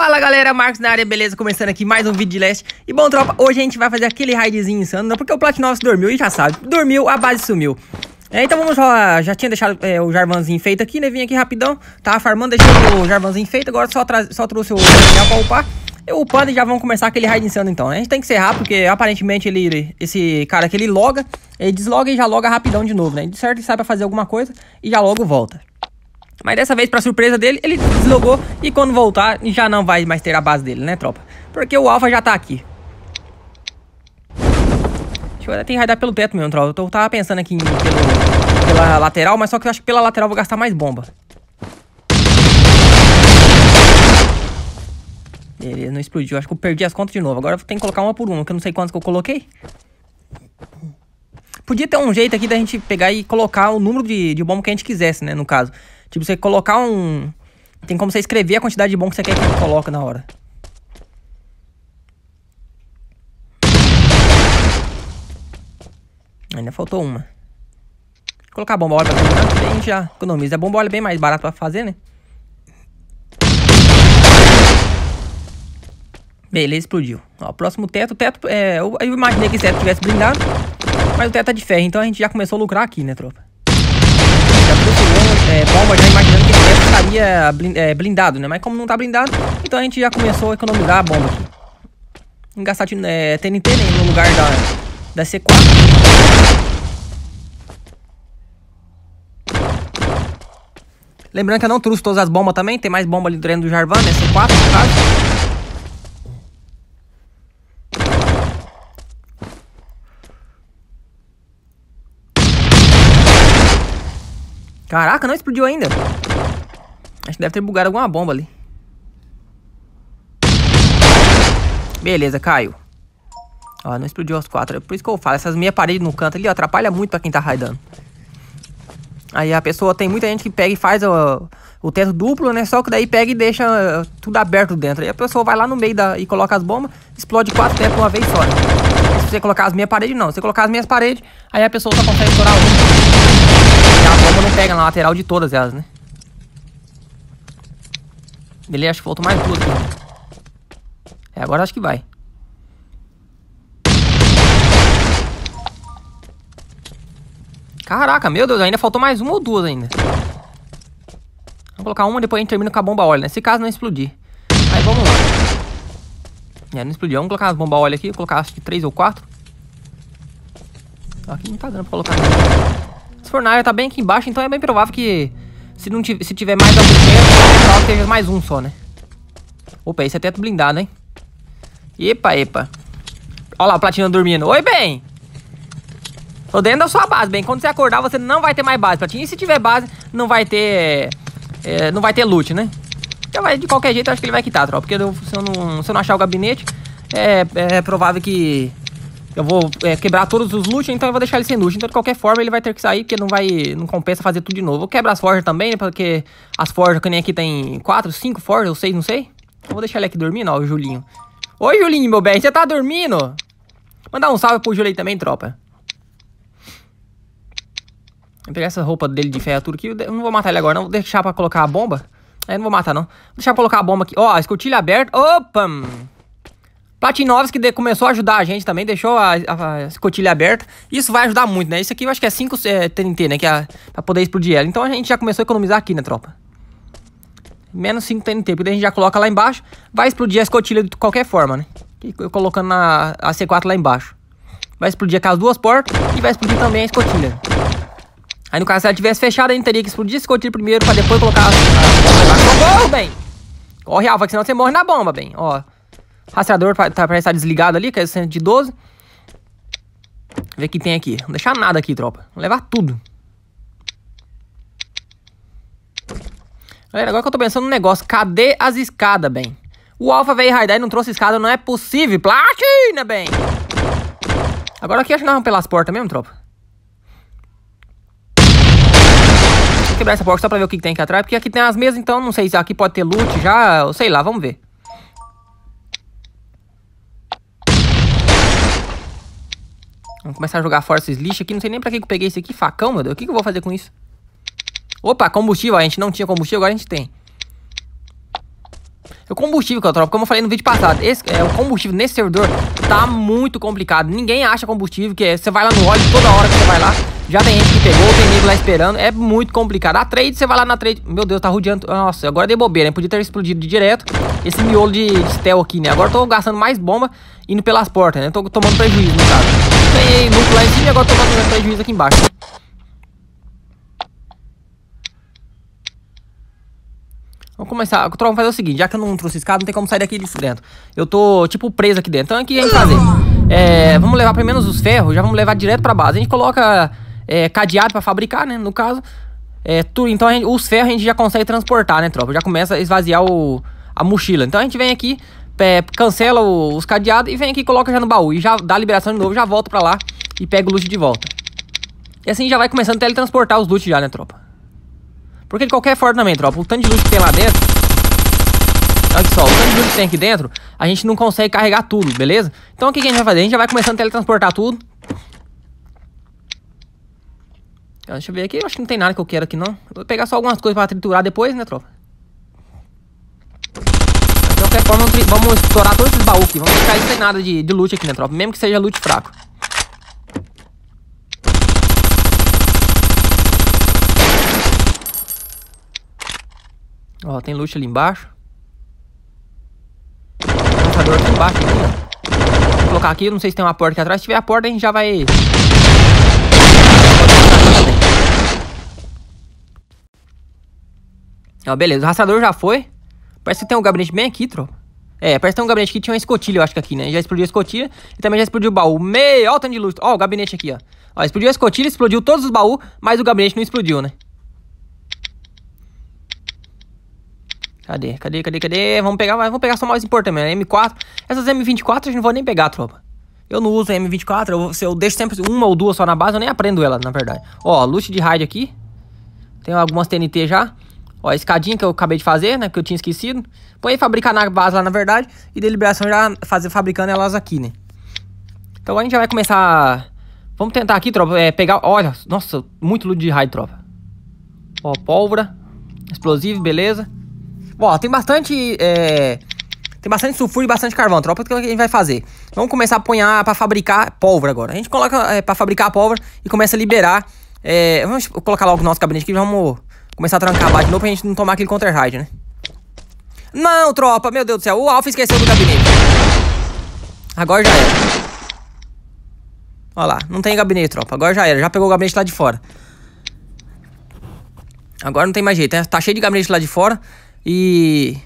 Fala galera, Marcos na área, beleza? Começando aqui mais um vídeo de leste. E bom, tropa, hoje a gente vai fazer aquele raidzinho insano, não porque o Platinox dormiu e já sabe, dormiu, a base sumiu. É, então vamos lá, já tinha deixado é, o Jarvanzinho feito aqui, né? Vim aqui rapidão, tava farmando, deixei o Jarvanzinho feito, agora só, só trouxe o material pra upar. Eu upando e já vamos começar aquele raid insano então, né? A gente tem que ser rápido, porque aparentemente ele, esse cara aqui, ele loga, ele desloga e já loga rapidão de novo, né? De certo ele sai pra fazer alguma coisa e já logo volta. Mas dessa vez, para surpresa dele, ele deslogou e quando voltar, já não vai mais ter a base dele, né, tropa? Porque o Alpha já tá aqui. Deixa eu até raidar pelo teto mesmo, tropa. Eu tô, tava pensando aqui em, pelo, pela lateral, mas só que eu acho que pela lateral eu vou gastar mais bomba. Beleza, não explodiu. Acho que eu perdi as contas de novo. Agora eu tenho que colocar uma por uma, que eu não sei quantas que eu coloquei. Podia ter um jeito aqui da gente pegar e colocar o número de, de bomba que a gente quisesse, né, no caso. Tipo, você colocar um... Tem como você escrever a quantidade de bom que você quer que você coloque na hora. Ainda faltou uma. Vou colocar a bomba óleo pra na já economiza. A bomba óleo é bem mais barato pra fazer, né? Beleza, explodiu. Ó, próximo teto, o teto é... Eu imaginei que esse teto tivesse blindado, mas o teto é de ferro, então a gente já começou a lucrar aqui, né, tropa? é, bomba, já imaginando que ele estaria blind, é, blindado, né? Mas como não tá blindado, então a gente já começou a economizar a bomba aqui. Não gastar é, TNT nem no lugar da, da C4. Lembrando que eu não trouxe todas as bombas também, tem mais bomba ali dentro do Jarvan, né? C4 no caso. Caraca, não explodiu ainda. Acho que deve ter bugado alguma bomba ali. Beleza, caiu. Ó, não explodiu as quatro. É por isso que eu falo, essas meia paredes no canto ali ó, atrapalha muito pra quem tá raidando. Aí a pessoa, tem muita gente que pega e faz o, o teto duplo, né? Só que daí pega e deixa eh, tudo aberto dentro. Aí a pessoa vai lá no meio da, e coloca as bombas, explode quatro tetos uma vez só. Né? Se você colocar as minhas paredes, não. Se você colocar as minhas paredes, aí a pessoa só consegue estourar uma. E a bomba não pega na lateral de todas elas, né? Beleza, acho que faltou mais duas aqui. É, agora acho que vai. Caraca, meu Deus, ainda faltou mais uma ou duas ainda. Vou colocar uma, depois a gente termina com a bomba óleo, né? Se caso não explodir. Aí vamos lá. É, não explodiu. Vamos colocar as bombas óleo aqui. Vou colocar acho que três ou quatro. Aqui não tá dando pra colocar. Nada. Se for tá bem aqui embaixo, então é bem provável que se, não se tiver mais algum tempo, é seja mais um só, né? Opa, esse é teto blindado, hein? Epa, epa. Olha lá o Platina dormindo. Oi, Ben! Tô dentro da sua base, Ben. Quando você acordar, você não vai ter mais base, platina E se tiver base, não vai ter... É, é não vai ter loot, né? Então, de qualquer jeito, eu acho que ele vai quitar, tropa. Porque se, eu não, se eu não achar o gabinete, é, é provável que eu vou é, quebrar todos os loot, então eu vou deixar ele sem loot. Então, de qualquer forma, ele vai ter que sair, porque não vai. Não compensa fazer tudo de novo. Eu quebro as forjas também, né? Porque as forjas, que nem aqui tem 4, 5 forjas, ou 6, não sei. Eu vou deixar ele aqui dormindo, ó, o Julinho. Oi, Julinho, meu bem, você tá dormindo? Mandar um salve pro Julinho também, tropa. Vou pegar essa roupa dele de ferro tudo aqui. Eu não vou matar ele agora, não. Vou deixar pra colocar a bomba. Aí não vou matar, não. Vou deixar pra colocar a bomba aqui. Ó, escotilha aberta. Opa! Platinovski que começou a ajudar a gente também, deixou a, a, a, escotilha aberta. Isso vai ajudar muito, né? Isso aqui eu acho que é 5 é, TNT, né? Que é pra poder explodir ela. Então a gente já começou a economizar aqui, né, tropa? Menos 5 TNT, porque daí a gente já coloca lá embaixo. Vai explodir a escotilha de qualquer forma, né? colocando na, a C4 lá embaixo. Vai explodir aquelas duas portas e vai explodir também a escotilha. Aí no caso, se ela tivesse fechada, a gente teria que explodir a escotilha primeiro pra depois colocar... As, bem! Corre, Alfa, que senão você morre na bomba, bem. Ó... Rastreador tá, parece estar desligado ali, que é 112. Ver o que tem aqui. Não deixar nada aqui, tropa. Vou levar tudo. Galera, agora que eu tô pensando no negócio, cadê as escadas, bem? O Alpha veio raidar e não trouxe escada, não é possível. Platina, bem! Agora aqui acho que nós vamos pelas portas mesmo, tropa. Vou quebrar essa porta só pra ver o que, tem aqui atrás, porque aqui tem as mesas, então não sei se aqui pode ter loot já, sei lá, vamos ver. Vamos começar a jogar fora esses aqui. Não sei nem pra que eu peguei isso aqui. Facão, meu Deus. O que, que eu vou fazer com isso? Opa, combustível. A gente não tinha combustível, agora a gente tem. É o combustível que eu troco, como eu falei no vídeo passado. Esse, é, o combustível nesse servidor tá muito complicado. Ninguém acha combustível, que é, você vai lá no óleo toda hora que você vai lá. Já tem gente que pegou, tem nego lá esperando. É muito complicado. A trade, você vai lá na trade. Meu Deus, tá rodeando. Nossa, agora dei bobeira, né? Podia ter explodido de direto esse miolo de, de aqui, né? Agora eu tô gastando mais bomba indo pelas portas, né? Tô tomando prejuízo, no caso ganhei muito lá em cima e agora tô batendo prejuízo aqui embaixo. Vamos começar. O Tron vai fazer o seguinte, já que eu não trouxe escada, não tem como sair daqui de dentro. Eu tô, tipo, preso aqui dentro. Então, o que a gente fazer? É, vamos levar pelo menos os ferros, já vamos levar direto pra base. A gente coloca é, cadeado pra fabricar, né, no caso. É, tu, então, gente, os ferros a gente já consegue transportar, né, tropa? Já começa a esvaziar o, a mochila. Então, a gente vem aqui, é, cancela o, os cadeados e vem aqui e coloca já no baú. E já dá a liberação de novo, já volta pra lá e pega o loot de volta. E assim já vai começando a teletransportar os loot já, né, tropa? Porque de qualquer forma também, tropa, o tanto de loot que tem lá dentro... Olha só, o tanto de loot que tem aqui dentro, a gente não consegue carregar tudo, beleza? Então o que, que a gente vai fazer? A gente já vai começando a teletransportar tudo. Deixa eu ver aqui, eu acho que não tem nada que eu quero aqui não. Vou pegar só algumas coisas pra triturar depois, né, tropa? qualquer forma, vamos explorar todos esses baús aqui. Vamos ficar sem nada de, de loot aqui, né, tropa? Mesmo que seja loot fraco. Ó, tem loot ali embaixo. Lançador aqui embaixo. Aqui. Vou colocar aqui, não sei se tem uma porta aqui atrás. Se tiver a porta, a gente já vai... Ó, beleza, o rastreador já foi. Parece que tem um gabinete bem aqui, tropa. É, parece que tem um gabinete que tinha uma escotilha, eu acho que aqui, né? Já explodiu a escotilha e também já explodiu o baú. Meio, olha o tanto de luz. Ó o gabinete aqui, ó. Ó, explodiu a escotilha, explodiu todos os baús, mas o gabinete não explodiu, né? Cadê? Cadê? Cadê? Cadê? Vamos pegar, vamos pegar só mais importante, né? M4. Essas M24 eu não vou nem pegar, tropa. Eu não uso M24, eu, eu deixo sempre uma ou duas só na base, eu nem aprendo ela, na verdade. Ó, loot de raid aqui. Tem algumas TNT já. Ó, a escadinha que eu acabei de fazer, né? Que eu tinha esquecido. Põe aí fabricar na base lá, na verdade. E deliberação já fazer fabricando elas aqui, né? Então a gente já vai começar... Vamos tentar aqui, tropa, é, pegar... Olha, nossa, muito loot de raio, tropa. Ó, pólvora. Explosivo, beleza. Ó, tem bastante... É... Tem bastante sulfuro e bastante carvão, tropa. O que a gente vai fazer? Vamos começar a apanhar para fabricar pólvora agora. A gente coloca é, para fabricar a pólvora e começa a liberar. É, vamos colocar logo o nosso gabinete aqui. Vamos começar a trancar a base de novo pra gente não tomar aquele counter-ride, né? Não, tropa, meu Deus do céu, o Alpha esqueceu do gabinete. Agora já era. Olha lá, não tem gabinete, tropa, agora já era, já pegou o gabinete lá de fora. Agora não tem mais jeito, né? tá cheio de gabinete lá de fora e...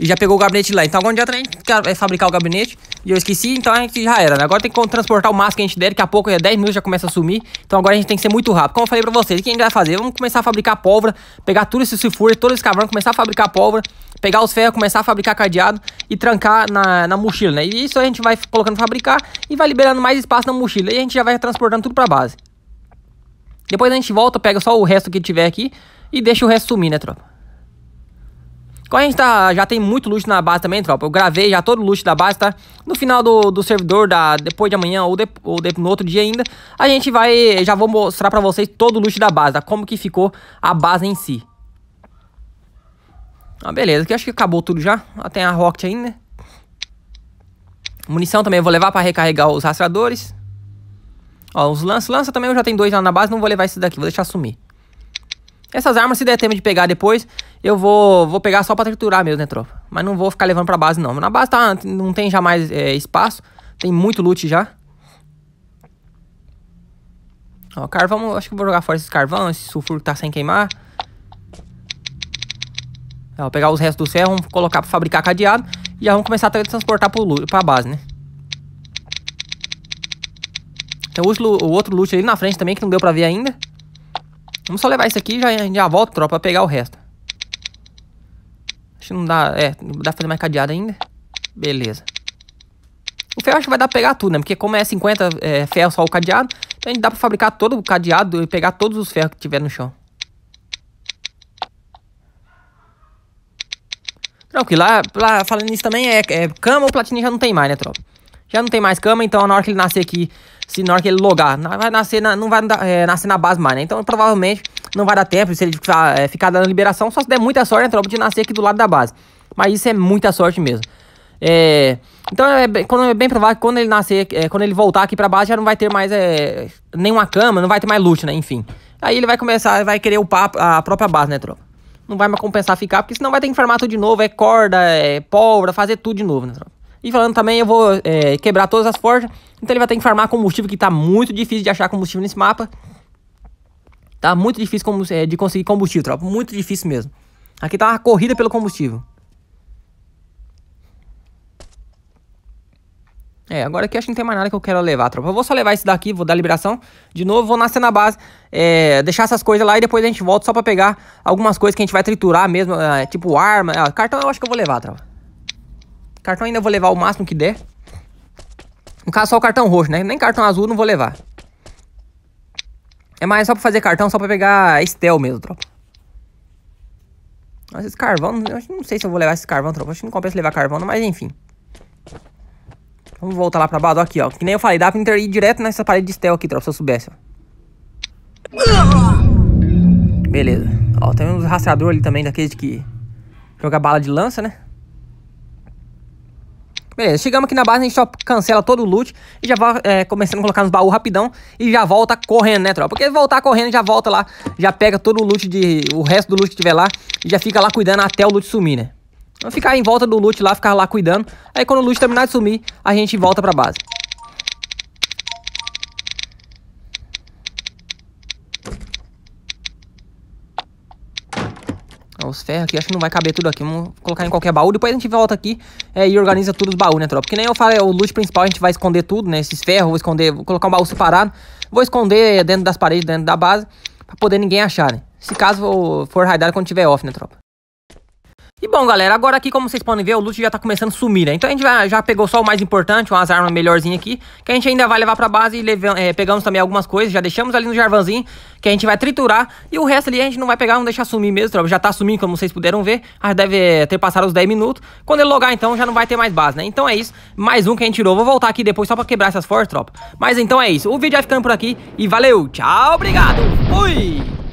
E já pegou o gabinete lá. Então agora já gente vai fabricar o gabinete. E eu esqueci, então a é gente já era, né? Agora tem que transportar o máximo que a gente der. Daqui a pouco é 10 minutos já começa a sumir. Então agora a gente tem que ser muito rápido. Como eu falei pra vocês, o que a gente vai fazer? Vamos começar a fabricar pólvora, pegar tudo esse sulfuro, todos os cavalos, começar a fabricar pólvora, pegar os ferros, começar a fabricar cadeado e trancar na, na mochila, né? E isso a gente vai colocando fabricar e vai liberando mais espaço na mochila. E a gente já vai transportando tudo pra base. Depois a gente volta, pega só o resto que tiver aqui e deixa o resto sumir, né, tropa? Então a gente tá, já tem muito loot na base também, tropa. Eu gravei já todo o loot da base, tá? No final do, do servidor, da, depois de amanhã ou, de, ou de, no outro dia ainda, a gente vai... Já vou mostrar pra vocês todo o loot da base, tá? Como que ficou a base em si. Ah, beleza. Aqui acho que acabou tudo já. Ah, tem a Rocket ainda, né? Munição também eu vou levar pra recarregar os rastreadores. Ó, os lança. Lança também eu já tenho dois lá na base, não vou levar esse daqui, vou deixar sumir. Essas armas, se der tempo de pegar depois, eu vou, vou pegar só pra triturar mesmo, né, tropa? Mas não vou ficar levando pra base, não. Na base tá, não tem já mais é, espaço. Tem muito loot já. Ó, carvão, acho que vou jogar fora esses carvão, esse sulfuro que tá sem queimar. Ó, pegar os restos do ferro, vamos colocar pra fabricar cadeado. E já vamos começar a transportar pro, pra base, né? Tem o outro, o outro loot ali na frente também que não deu pra ver ainda. Vamos só levar isso aqui e já, já volto tropa, pra pegar o resto. Acho que não dá. É, não dá pra fazer mais cadeado ainda. Beleza. O ferro acho que vai dar pra pegar tudo, né? Porque como é 50 é, ferro só o cadeado, então a gente dá pra fabricar todo o cadeado e pegar todos os ferros que tiver no chão. Tranquilo, lá, lá falando nisso também, é, é cama ou platina já não tem mais, né, tropa? Já não tem mais cama, então na hora que ele nascer aqui se na hora que ele logar, vai nascer na, não vai é, nascer na base mais, né? Então provavelmente não vai dar tempo se ele ficar, é, ficar dando liberação, só se der muita sorte, né, tropa, de nascer aqui do lado da base. Mas isso é muita sorte mesmo. É, então é bem, quando, é bem provável que quando ele nascer, é, quando ele voltar aqui pra base, já não vai ter mais é, nenhuma cama, não vai ter mais loot, né? Enfim. Aí ele vai começar, vai querer upar a própria base, né, tropa? Não vai mais compensar ficar, porque senão vai ter que farmar tudo de novo, é corda, é pólvora, fazer tudo de novo, né, tropa? E falando também, eu vou é, quebrar todas as forjas. Então ele vai ter que farmar combustível, que tá muito difícil de achar combustível nesse mapa. Tá muito difícil é, de conseguir combustível, tropa. Muito difícil mesmo. Aqui tá uma corrida pelo combustível. É, agora aqui acho que não tem mais nada que eu quero levar, tropa. Eu vou só levar esse daqui, vou dar liberação. De novo, vou nascer na base, é, deixar essas coisas lá e depois a gente volta só pra pegar algumas coisas que a gente vai triturar mesmo. É, tipo arma, é, cartão eu acho que eu vou levar, tropa. Cartão ainda vou levar o máximo que der. No caso, só o cartão roxo, né? Nem cartão azul não vou levar. É mais só pra fazer cartão, só pra pegar Estel mesmo, tropa. Mas esse carvão, eu não sei se eu vou levar esse carvão, tropa. Acho que não compensa levar carvão, não, mas enfim. Vamos voltar lá pra baixo, aqui, ó. Que nem eu falei, dá pra inter ir direto nessa parede de Estel aqui, tropa, se eu soubesse, ó. Beleza. Ó, tem uns rastreadores ali também, daqueles que... Joga bala de lança, né? Beleza, é, chegamos aqui na base, a gente só cancela todo o loot e já vai é, começando a colocar nos baús rapidão e já volta correndo, né, tropa? Porque voltar correndo já volta lá, já pega todo o loot de. o resto do loot que tiver lá e já fica lá cuidando até o loot sumir, né? Vamos então, ficar em volta do loot lá, ficar lá cuidando. Aí quando o loot terminar de sumir, a gente volta pra base. os ferros aqui. Acho que não vai caber tudo aqui. Vamos colocar em qualquer baú. Depois a gente volta aqui é, e organiza tudo os baús, né, tropa? Que nem eu falei, o loot principal a gente vai esconder tudo, né? Esses ferros, vou esconder, vou colocar um baú separado. Vou esconder dentro das paredes, dentro da base, pra poder ninguém achar, né? Se caso for raidar quando tiver off, né, tropa? E bom, galera, agora aqui, como vocês podem ver, o loot já tá começando a sumir, né? Então a gente já, já pegou só o mais importante, umas armas melhorzinhas aqui, que a gente ainda vai levar pra base e leve, é, pegamos também algumas coisas, já deixamos ali no jarvanzinho, que a gente vai triturar, e o resto ali a gente não vai pegar, vamos deixar sumir mesmo, tropa. Já tá sumindo, como vocês puderam ver, já ah, deve é, ter passado os 10 minutos. Quando ele logar, então, já não vai ter mais base, né? Então é isso, mais um que a gente tirou. Vou voltar aqui depois só pra quebrar essas forças, tropa. Mas então é isso, o vídeo vai ficando por aqui, e valeu, tchau, obrigado, fui!